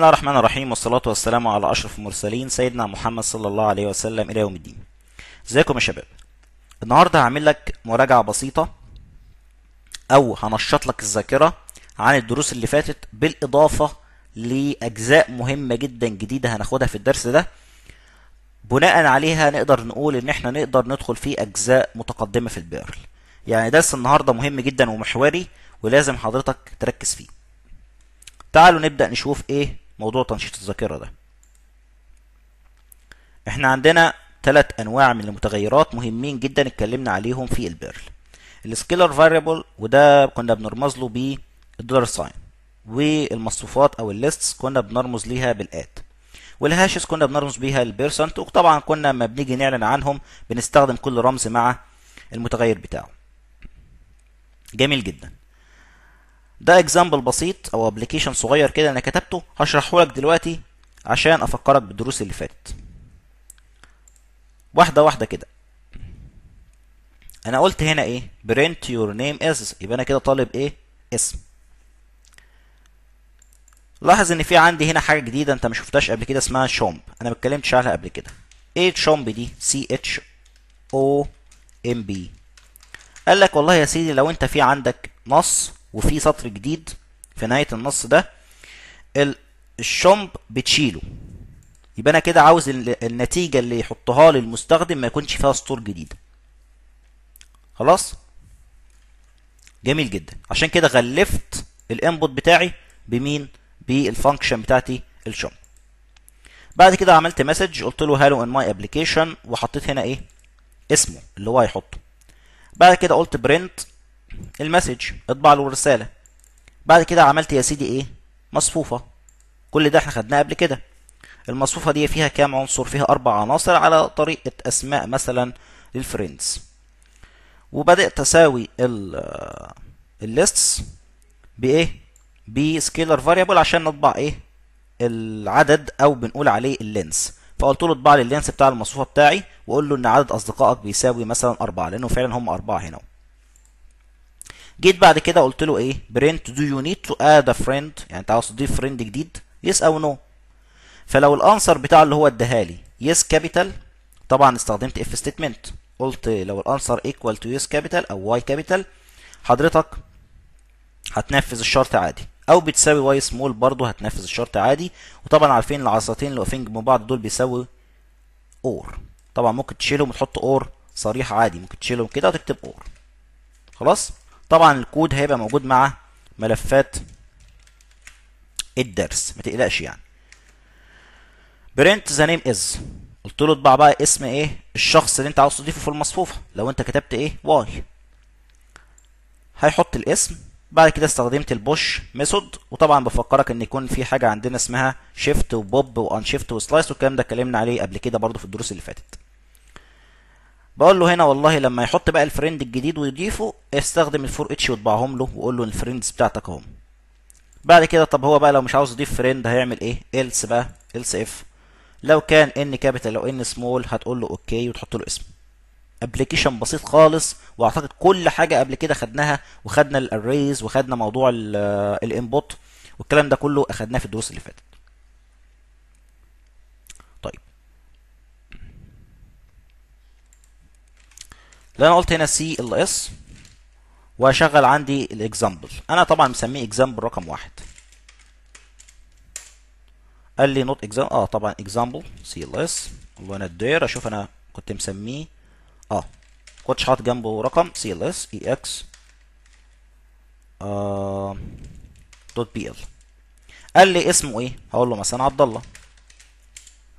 الله الرحمن الرحيم والصلاة والسلام على أشرف المرسلين سيدنا محمد صلى الله عليه وسلم إلى يوم الدين. ازيكم يا شباب؟ النهارده هعمل لك مراجعة بسيطة أو هنشط لك الذاكرة عن الدروس اللي فاتت بالإضافة لأجزاء مهمة جدا جديدة هناخدها في الدرس ده بناء عليها نقدر نقول إن إحنا نقدر ندخل في أجزاء متقدمة في البيرل. يعني درس النهارده مهم جدا ومحوري ولازم حضرتك تركز فيه. تعالوا نبدأ نشوف ايه موضوع تنشيط الذاكرة ده احنا عندنا ثلاث انواع من المتغيرات مهمين جدا اتكلمنا عليهم في البيرل السكيلر فاريبل وده كنا بنرمز له بالدولار ساين والمصفوفات او الليستس كنا بنرمز ليها بالات والهاشز كنا بنرمز بيها البيرسنت وطبعا كنا لما بنيجي نعلن عنهم بنستخدم كل رمز مع المتغير بتاعه جميل جدا ده اكزامبل بسيط او ابلكيشن صغير كده انا كتبته هشرحه لك دلوقتي عشان افكرك بالدروس اللي فاتت واحده واحده كده انا قلت هنا ايه برنت يور نيم از يبقى انا كده طالب ايه اسم لاحظ ان في عندي هنا حاجه جديده انت ما شفتهاش قبل كده اسمها شومب انا ما اتكلمتش عنها قبل كده ايه شومب دي سي اتش او ام بي قال لك والله يا سيدي لو انت في عندك نص وفي سطر جديد في نهايه النص ده الشمب بتشيله يبقى انا كده عاوز النتيجه اللي يحطها لي المستخدم ما يكونش فيها سطور جديد خلاص جميل جدا عشان كده غلفت الانبوت بتاعي بمين بالفانكشن بتاعتي الشمب بعد كده عملت مسج قلت له هالو ان ماي ابلكيشن وحطيت هنا ايه اسمه اللي هو هيحطه بعد كده قلت برنت المسج اطبع له الرساله بعد كده عملت يا سيدي ايه مصفوفه كل ده احنا خدناه قبل كده المصفوفه دي فيها كام عنصر فيها اربع عناصر على طريقه اسماء مثلا للفريندز وبدات اساوي آه، الليستس بايه بسكيلر فاريبل عشان نطبع ايه العدد او بنقول عليه اللينس فقلت له اطبع لي اللينس بتاع المصفوفه بتاعي وقول له ان عدد اصدقائك بيساوي مثلا اربعه لانه فعلا هم اربعه هنا جيت بعد كده قلت له ايه برنت دو يو نيد تو اد ا فريند يعني انت عاوز تضيف فريند جديد يس او نو فلو الانسر بتاعه اللي هو اداها لي يس كابيتال طبعا استخدمت اف ستيتمنت قلت لو الانسر ايكوال تو يس كابيتال او واي كابيتال حضرتك هتنفذ الشرط عادي او بتساوي واي سمول برضه هتنفذ الشرط عادي وطبعا عارفين العصاتين اللي واقفين جنب بعض دول بيساوي اور طبعا ممكن تشيلهم وتحط اور صريح عادي ممكن تشيلهم كده وتكتب اور خلاص طبعا الكود هيبقى موجود مع ملفات الدرس ما تقلقش يعني برنت ذا نيم از قلت له اطبع بقى اسم ايه الشخص اللي انت عاوز تضيفه في المصفوفه لو انت كتبت ايه واي هيحط الاسم بعد كده استخدمت البوش ميثود وطبعا بفكرك ان يكون في حاجه عندنا اسمها شيفت وبوب وان شيفت وسلايس والكلام ده اتكلمنا عليه قبل كده برضو في الدروس اللي فاتت بقول له هنا والله لما يحط بقى الفريند الجديد ويضيفه استخدم الفور اتش واطبعهم له وقول له الفريندز بتاعتك اهم بعد كده طب هو بقى لو مش عاوز يضيف فريند هيعمل ايه else بقى else اف لو كان ان كابيتال او ان سمول هتقول له اوكي وتحط له اسم ابلكيشن بسيط خالص واعتقد كل حاجه قبل كده خدناها وخدنا الاريز وخدنا موضوع الانبوت والكلام ده كله اخدناه في الدروس اللي فاتت لو انا قلت هنا سي ال اس واشغل عندي الاكزامبل انا طبعا مسميه اكزامبل رقم واحد قال لي نوت اكزامبل اه طبعا اكزامبل سي ال اس اللي انا الدير اشوف انا كنت مسميه اه كنتش حاطط جنبه رقم سي ال اس اي اكس دوت بي ال قال لي اسمه ايه هقول له مثلا عبد الله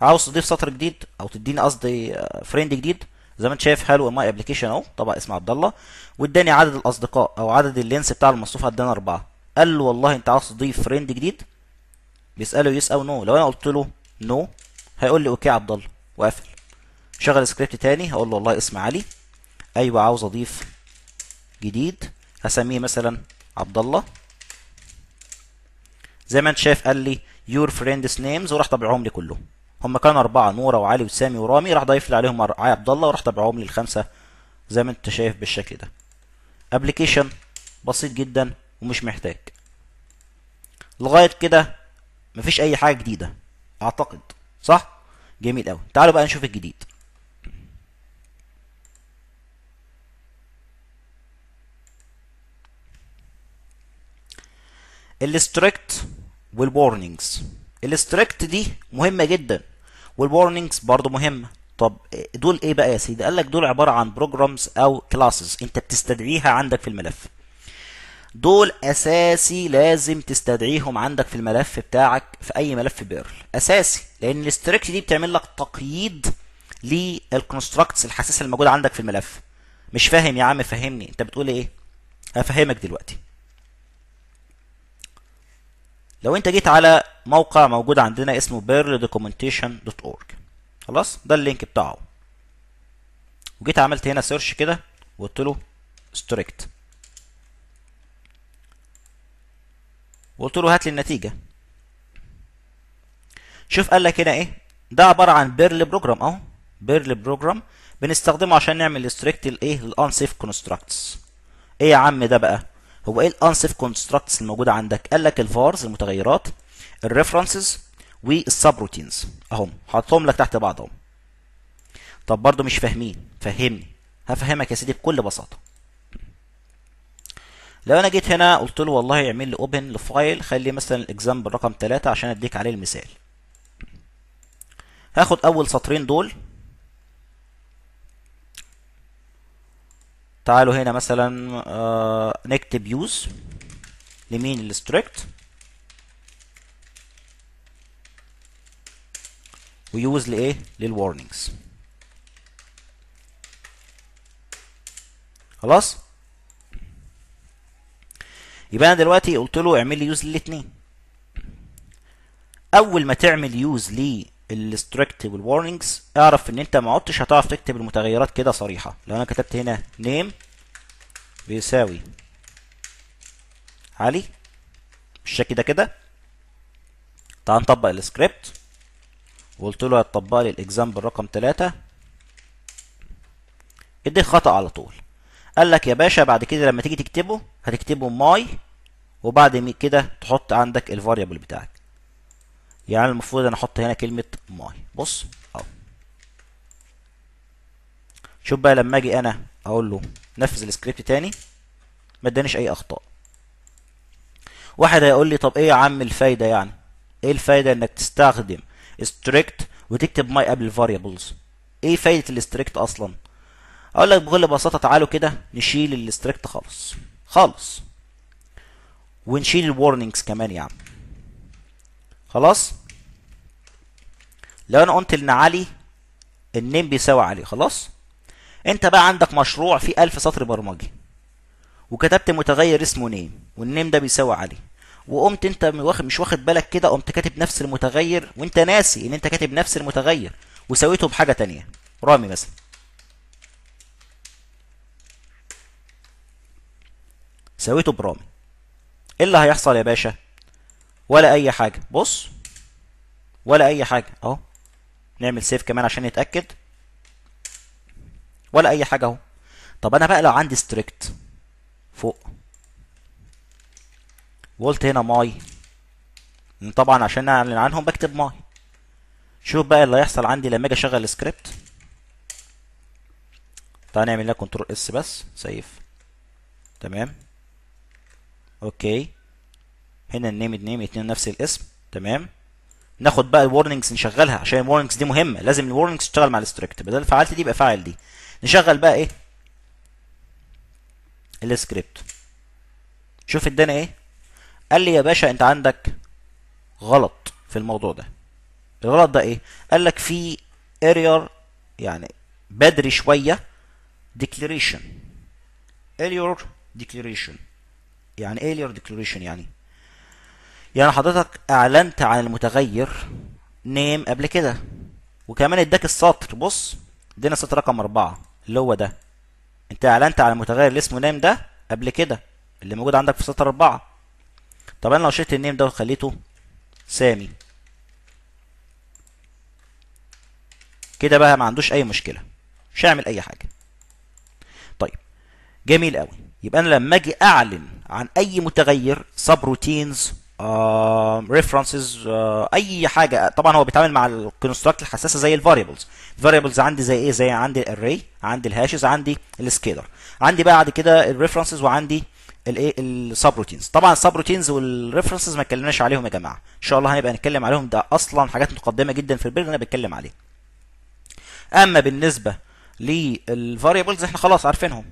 عاوز تضيف سطر جديد او تديني قصدي فريند آه، جديد زي ما انت شايف حلو ماي ابلكيشن اهو طبعا اسم عبد الله واداني عدد الاصدقاء او عدد اللينس بتاع المصروف ادانا اربعه قال له والله انت عاوز تضيف فريند جديد بيساله يس او نو لو انا قلت له نو هيقول لي اوكي عبد الله واقفل شغل سكريبت تاني هقول له والله اسم علي ايوه عاوز اضيف جديد هسميه مثلا عبد الله زي ما انت شايف قال لي يور فريندز نيمز وراح طبعهم لي كلهم هم كانوا أربعة نورة وعلي وسامي ورامي راح ضايف لي عليهم رعاية عبد الله وراح تابعهم لي الخمسة زي ما أنت شايف بالشكل ده ابلكيشن بسيط جدا ومش محتاج لغاية كده مفيش أي حاجة جديدة أعتقد صح؟ جميل أوي تعالوا بقى نشوف الجديد الستريكت والورنينجز الاستريكت دي مهمه جدا والورنينجز برضو مهمه طب دول ايه بقى يا سيدي قال لك دول عباره عن بروجرامز او كلاسز انت بتستدعيها عندك في الملف دول اساسي لازم تستدعيهم عندك في الملف بتاعك في اي ملف بيرل اساسي لان الاستريكت دي بتعمل لك تقييد للكونستراكتس الحساسه الموجوده عندك في الملف مش فاهم يا عم فهمني انت بتقول ايه هفهمك دلوقتي لو انت جيت على موقع موجود عندنا اسمه بيرل دوت اورج خلاص ده اللينك بتاعه وجيت عملت هنا سيرش كده وقلت له ستريكت وقلت له هات لي النتيجه شوف قال لك هنا ايه ده عباره عن بيرل بروجرام اهو بيرل بروجرام بنستخدمه عشان نعمل ستريكت الايه للانسيف كونستراكتس ايه يا عم ده بقى هو ايه الانسف كونستراكتس الموجوده عندك قال لك الفارز المتغيرات الريفرنسز والسبروتينز اهم حطهم لك تحت بعض اهم طب برضو مش فاهمين فهمني هفهمك يا سيدي بكل بساطه لو انا جيت هنا قلت له والله اعمل لي اوبن لفايل خلي مثلا الاكزامبل رقم 3 عشان اديك عليه المثال هاخد اول سطرين دول تعالوا هنا مثلا آه، نكتب يوز لمين الستريكت ويوز لايه للوارنينجز خلاص يبقى انا دلوقتي قلت له اعمل لي يوز للاثنين اول ما تعمل يوز الستريكت والورنينجز اعرف ان انت ما عدتش هتعرف تكتب المتغيرات كده صريحه لو انا كتبت هنا نيم بيساوي علي بالشكل ده كده تعال نطبق السكريبت وقلت له هتطبق لي الاكزامبل رقم 3 ادي خطا على طول قال لك يا باشا بعد كده لما تيجي تكتبه هتكتبه ماي وبعد كده تحط عندك الفاريبل بتاعك يعني المفروض انا احط هنا كلمه ماي بص اهو شوف بقى لما اجي انا اقول له نفذ السكريبت تاني ما ادانيش اي اخطاء واحد هيقول لي طب ايه يا عم الفايده يعني ايه الفايده انك تستخدم ستريكت وتكتب ماي قبل الفاريبلز ايه فايده الاستريكت اصلا اقول لك بكل بساطه تعالوا كده نشيل الاستريكت خالص خالص ونشيل الورنينجز كمان يا عم خلاص لو انا قلت ان علي النيم بيساوي علي خلاص انت بقى عندك مشروع فيه 1000 سطر برمجي وكتبت متغير اسمه نيم والنيم ده بيساوي علي وقمت انت مش واخد بالك كده قمت كاتب نفس المتغير وانت ناسي ان انت كاتب نفس المتغير وسويته بحاجه تانية رامي مثلا سويته برامي ايه اللي هيحصل يا باشا ولا اي حاجه بص ولا اي حاجه اهو نعمل سيف كمان عشان نتاكد ولا اي حاجه اهو طب انا بقى لو عندي ستريكت فوق وقلت هنا ماي طبعا عشان اعلن عنهم بكتب ماي شوف بقى اللي هيحصل عندي لما اجي اشغل السكريبت تعالى نعمل لها كنترول اس بس سيف تمام اوكي هنا النيم النيم اتنين نفس الاسم تمام ناخد بقى الورنينجز نشغلها عشان الورنينجز دي مهمه لازم الورنينجز تشتغل مع الستريكت بدل فعلت دي يبقى فاعل دي نشغل بقى ايه السكريبت شوف ادانا ايه قال لي يا باشا انت عندك غلط في الموضوع ده الغلط ده ايه قال لك في ارير يعني بدري شويه ديكليريشن ايريور ديكليريشن يعني ايريور ديكليريشن يعني يعني حضرتك اعلنت عن المتغير نيم قبل كده وكمان اداك السطر بص ادينا السطر رقم أربعة اللي هو ده انت اعلنت عن المتغير اللي اسمه نيم ده قبل كده اللي موجود عندك في سطر أربعة طب انا لو شلت النيم ده وخليته سامي كده بقى ما عندوش اي مشكله مش هعمل اي حاجه طيب جميل قوي يبقى انا لما اجي اعلن عن اي متغير سب روتينز ريفرنسز اي حاجه طبعا هو بيتعامل مع الكونستراكت الحساسه زي الفاريبلز الفاريبلز عندي زي ايه زي عندي الاري عندي الهاشز عندي السكيلر عندي بقى بعد كده الريفرنسز وعندي الايه السبروتينز طبعا السبروتينز والريفرنسز ما اتكلمناش عليهم يا جماعه ان شاء الله هنبقى نتكلم عليهم ده اصلا حاجات متقدمه جدا في البرنامج انا بتكلم عليه اما بالنسبه للفاريبلز احنا خلاص عارفينهم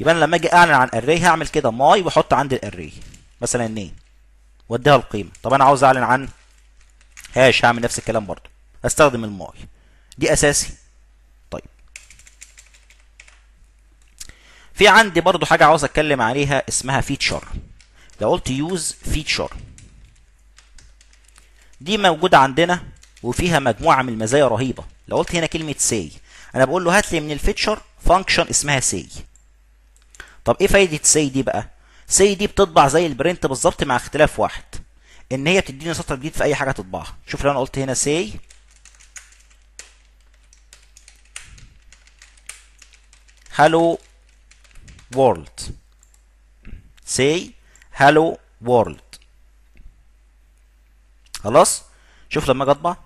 يبقى انا لما اجي اعلن عن اري هعمل كده ماي واحط عندي الاري مثلا نيم واديها القيمه طب انا عاوز اعلن عن هاش هعمل نفس الكلام برضو استخدم الماي دي اساسي طيب في عندي برضو حاجه عاوز اتكلم عليها اسمها فيتشر لو قلت يوز فيتشر دي موجوده عندنا وفيها مجموعه من المزايا رهيبه لو قلت هنا كلمه سي انا بقول له هات لي من الفيتشر فانكشن اسمها سي طب ايه فايده سي دي بقى سي دي بتطبع زي البرنت بالظبط مع اختلاف واحد ان هي بتديني سطر جديد في اي حاجه تطبعها شوف لو انا قلت هنا سي هالو وورلد سي هالو وورلد خلاص شوف لما اجي اطبع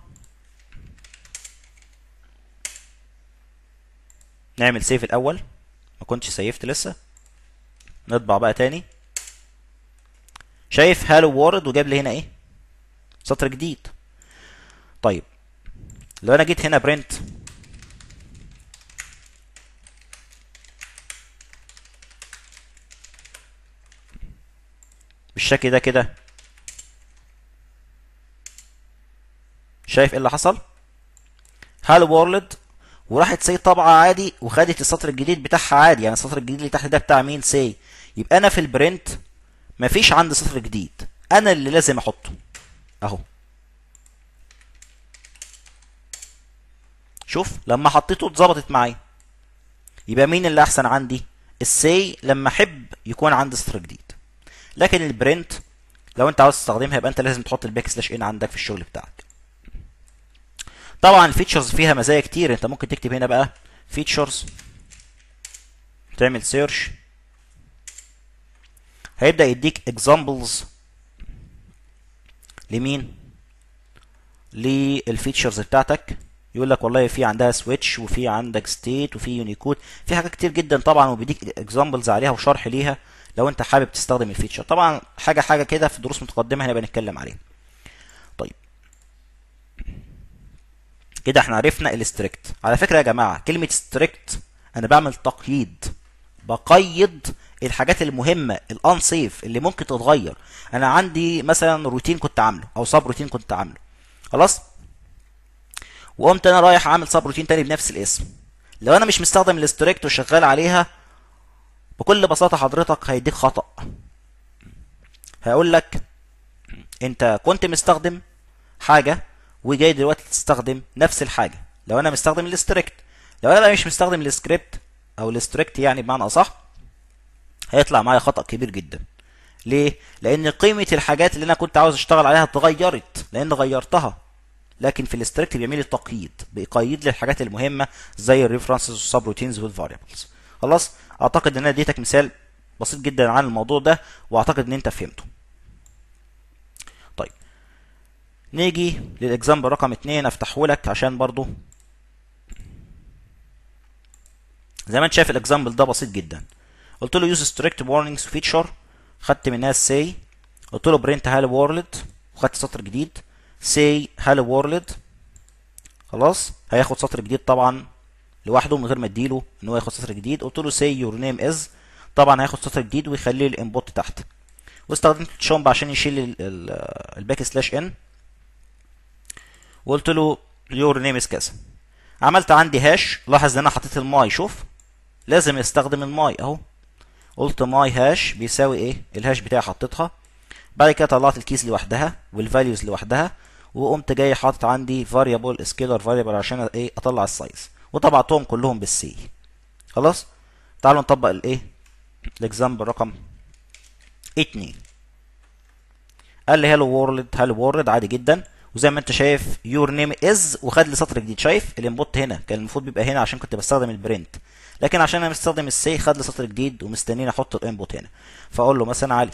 نعمل سيف الاول ما كنتش سيفت لسه نطبع بقى تاني شايف هالو وورد وجاب لي هنا ايه سطر جديد طيب لو انا جيت هنا برنت بالشكل ده كده شايف ايه اللي حصل هالو وورلد وراحت سي طابعه عادي وخدت السطر الجديد بتاعها عادي يعني السطر الجديد اللي تحت ده بتاع مين سي يبقى انا في البرنت مفيش عندي صفر جديد انا اللي لازم احطه اهو شوف لما حطيته اتظبطت معايا يبقى مين اللي احسن عندي السي لما احب يكون عندي صفر جديد لكن البرنت لو انت عاوز تستخدمها يبقى انت لازم تحط الباك سلاش ان عندك في الشغل بتاعك طبعا الفيتشرز فيها مزايا كتير انت ممكن تكتب هنا بقى فيتشرز تعمل سيرش هيبدأ يديك اكزامبلز لمين للفيتشرز بتاعتك يقول لك والله في عندها سويتش وفي عندك ستيت وفي يونيكود في حاجات كتير جدا طبعا وبيديك اكزامبلز عليها وشرح ليها لو انت حابب تستخدم الفيتشر طبعا حاجه حاجه كده في دروس متقدمه هنبقى نتكلم عليها طيب كده إيه احنا عرفنا الستريكت على فكره يا جماعه كلمه ستريكت انا بعمل تقييد بقيد الحاجات المهمه الان سيف اللي ممكن تتغير انا عندي مثلا روتين كنت عامله او سب روتين كنت عامله خلاص وقمت انا رايح عامل سب روتين تاني بنفس الاسم لو انا مش مستخدم الاستريكت وشغال عليها بكل بساطه حضرتك هيديك خطا هيقول لك انت كنت مستخدم حاجه وجاي دلوقتي تستخدم نفس الحاجه لو انا مستخدم الاستريكت لو انا بقى مش مستخدم السكريبت او الاستريكت يعني بمعنى اصح هيطلع معايا خطأ كبير جدا ليه؟ لأن قيمة الحاجات اللي أنا كنت عاوز أشتغل عليها اتغيرت لأن غيرتها لكن في الاستريكت بيعمل لي تقييد بيقيد لي الحاجات المهمه زي الريفرنسز روتينز والفاريبلز خلاص اعتقد ان انا اديتك مثال بسيط جدا عن الموضوع ده واعتقد ان انت فهمته طيب نيجي للاكزامبل رقم 2 افتحه لك عشان برضو زي ما انت شايف الاكزامبل ده بسيط جدا قلت له يوز ستريكت warnings فيتشر خدت منها ساي قلت له برنت هالو وورلد وخدت سطر جديد ساي هالو وورلد خلاص هياخد سطر جديد طبعا لوحده من غير ما اديله ان هو ياخد سطر جديد قلت له ساي يور نيم از طبعا هياخد سطر جديد ويخلي لي الانبوت تحت واستخدمت شامب عشان يشيل الباك سلاش ان وقلت له يور نيم از كذا عملت عندي هاش لاحظ ان انا حطيت الماي شوف لازم يستخدم الماي اهو قلت ماي هاش بيساوي ايه الهاش بتاعي حطيتها بعد كده طلعت الكيس لوحدها والفاليوز لوحدها وقمت جاي حاطط عندي فاريبل سكيلر فاريبل عشان ايه اطلع السايز وطبعتهم كلهم بالسي خلاص تعالوا نطبق الايه الاكزامبل رقم 2 قال لي هالو وورلد هالو وورلد عادي جدا وزي ما انت شايف يور نيم از وخد لي سطر جديد شايف الانبوت هنا كان المفروض بيبقى هنا عشان كنت بستخدم البرنت لكن عشان انا مستخدم السي خد لي سطر جديد ومستنيني احط الانبوت هنا فاقول له مثلا علي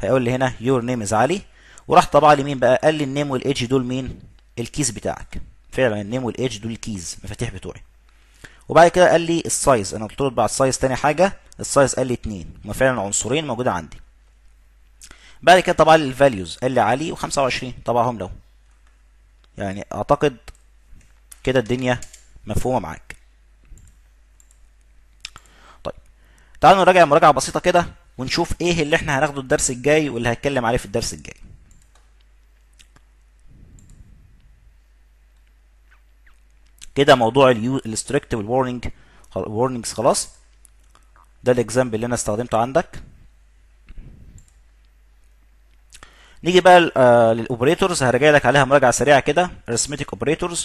هيقول لي هنا يور نيم از علي وراح طبع لي مين بقى قال لي النيم والايدج دول مين الكيز بتاعك فعلا النيم والايدج دول الكيز مفاتيح بتوعي وبعد كده قال لي السايز انا قلت له بعد السايز تاني حاجه السايز قال لي 2 هما فعلا عنصرين موجوده عندي بعد كده طبع لي الفاليوز قال لي علي و25 طبعهم له يعني اعتقد كده الدنيا مفهومه معاك تعالوا نراجع مراجعه بسيطه كده ونشوف ايه اللي احنا هناخده الدرس الجاي واللي هتكلم عليه في الدرس الجاي كده موضوع الاستريكت والورنينج warnings خلاص ده الاكزامبل اللي انا استخدمته عندك نيجي بقى آه، للاوبريتورز هرجع لك عليها مراجعه سريعه كده arithmetic operators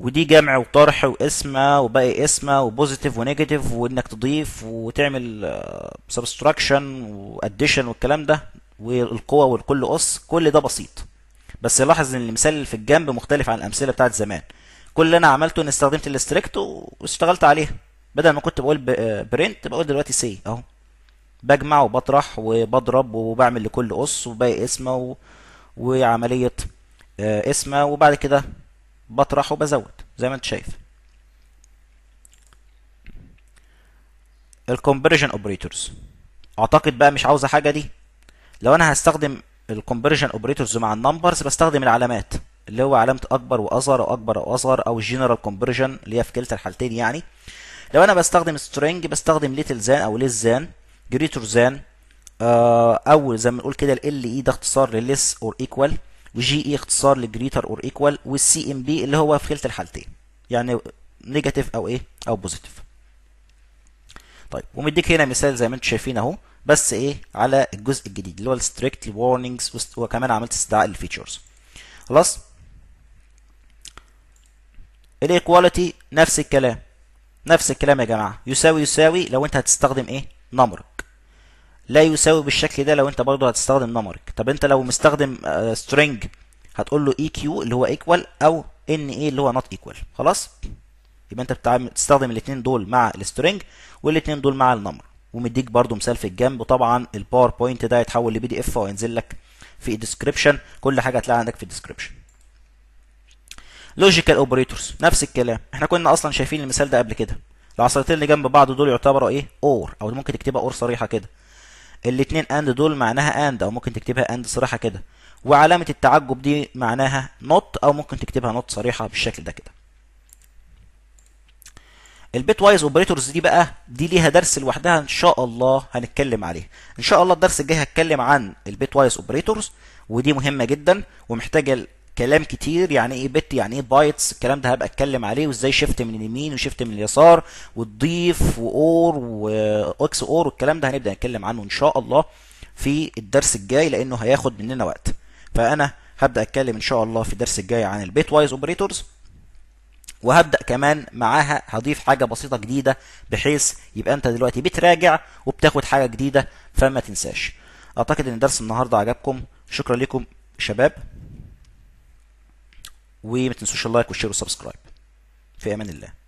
ودي جمع وطرح واسمه وباقي اسمه وبوزيتيف ونيجاتيف وانك تضيف وتعمل سبستراكشن آه، واديشن والكلام ده والقوه والكل قص كل ده بسيط بس لاحظ ان المثال اللي في الجنب مختلف عن الامثله بتاعت زمان كل اللي انا عملته اني استخدمت الاستريكت واشتغلت عليها بدل ما كنت بقول برنت آه، بقول دلوقتي سي اهو بجمع وبطرح وبضرب وبعمل لكل قص وباقي اسمه و... وعمليه آه، اسمه وبعد كده بطرح وبزود زي ما انت شايف الكومبريجن اوبريتورز اعتقد بقى مش عاوزه حاجه دي لو انا هستخدم الكومبريجن اوبريتورز مع النمبرز بستخدم العلامات اللي هو علامه اكبر واصغر او اكبر او اصغر او الجنرال كومبريجن اللي هي في كلتا الحالتين يعني لو انا بستخدم سترينج بستخدم ليتل زان او ليس زان جريتور زان آه، او زي ما بنقول كده ال ال اي e ده اختصار لليس اور ايكوال وجي اي اختصار لجريتر اور ايكوال والسي ام بي اللي هو في كلتا الحالتين يعني نيجاتيف او ايه او بوزيتيف طيب ومديك هنا مثال زي ما انتم شايفين اهو بس ايه على الجزء الجديد اللي هو الستريكت وارنينجز وكمان عملت استدعاء للفيتشرز خلاص الايكواليتي نفس الكلام نفس الكلام يا جماعه يساوي يساوي لو انت هتستخدم ايه نمر لا يساوي بالشكل ده لو انت برضه هتستخدم نمرك طب انت لو مستخدم سترينج آه، هتقول له اي e كيو اللي هو ايكوال او ان اي اللي هو نوت ايكوال خلاص يبقى انت بتستخدم الاثنين دول مع السترينج والاثنين دول مع النمر ومديك برضه مثال في الجنب وطبعا الباوربوينت ده هيتحول لبي دي اف وهينزل لك في الديسكربشن كل حاجه هتلاقيها عندك في الديسكربشن لوجيكال اوبريتورز نفس الكلام احنا كنا اصلا شايفين المثال ده قبل كده العصايتين اللي جنب بعض دول يعتبروا ايه اور او ممكن تكتبها اور صريحه كده الاثنين اند دول معناها اند او ممكن تكتبها اند صريحه كده وعلامه التعجب دي معناها نوت او ممكن تكتبها نوت صريحه بالشكل ده كده البيت وايز اوبريتورز دي بقى دي ليها درس لوحدها ان شاء الله هنتكلم عليه ان شاء الله الدرس الجاي هتكلم عن البيت وايز اوبريتورز ودي مهمه جدا ومحتاجه كلام كتير يعني ايه بت يعني ايه بايتس الكلام ده هبقى اتكلم عليه وازاي شيفت من اليمين وشيفت من اليسار وتضيف واور واكس اور والكلام ده هنبدا نتكلم عنه ان شاء الله في الدرس الجاي لانه هياخد مننا وقت فانا هبدا اتكلم ان شاء الله في الدرس الجاي عن البيت وايز اوبريتورز وهبدا كمان معاها هضيف حاجه بسيطه جديده بحيث يبقى انت دلوقتي بتراجع وبتاخد حاجه جديده فما تنساش اعتقد ان درس النهارده عجبكم شكرا لكم شباب وما تنسوش اللايك والشير والسبسكرايب في امان الله